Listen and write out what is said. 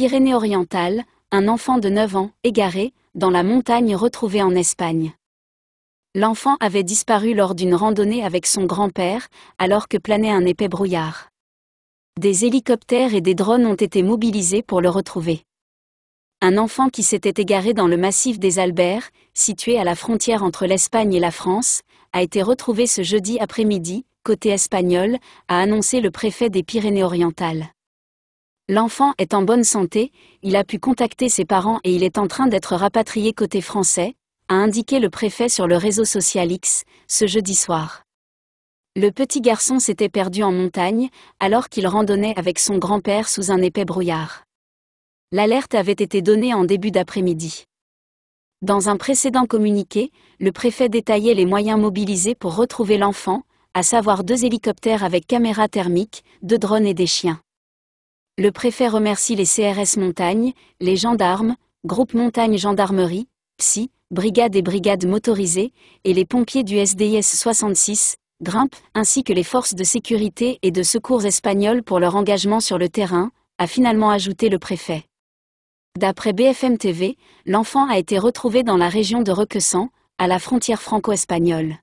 Pyrénées-Orientales, un enfant de 9 ans, égaré, dans la montagne retrouvée en Espagne. L'enfant avait disparu lors d'une randonnée avec son grand-père, alors que planait un épais brouillard. Des hélicoptères et des drones ont été mobilisés pour le retrouver. Un enfant qui s'était égaré dans le massif des Alberts, situé à la frontière entre l'Espagne et la France, a été retrouvé ce jeudi après-midi, côté espagnol, a annoncé le préfet des Pyrénées-Orientales. L'enfant est en bonne santé, il a pu contacter ses parents et il est en train d'être rapatrié côté français, a indiqué le préfet sur le réseau social X, ce jeudi soir. Le petit garçon s'était perdu en montagne, alors qu'il randonnait avec son grand-père sous un épais brouillard. L'alerte avait été donnée en début d'après-midi. Dans un précédent communiqué, le préfet détaillait les moyens mobilisés pour retrouver l'enfant, à savoir deux hélicoptères avec caméra thermique, deux drones et des chiens. Le préfet remercie les CRS Montagne, les gendarmes, Groupe Montagne Gendarmerie, PSI, Brigade et Brigades motorisées, et les pompiers du SDS 66, Grimpe, ainsi que les forces de sécurité et de secours espagnoles pour leur engagement sur le terrain, a finalement ajouté le préfet. D'après BFM TV, l'enfant a été retrouvé dans la région de Requesan, à la frontière franco-espagnole.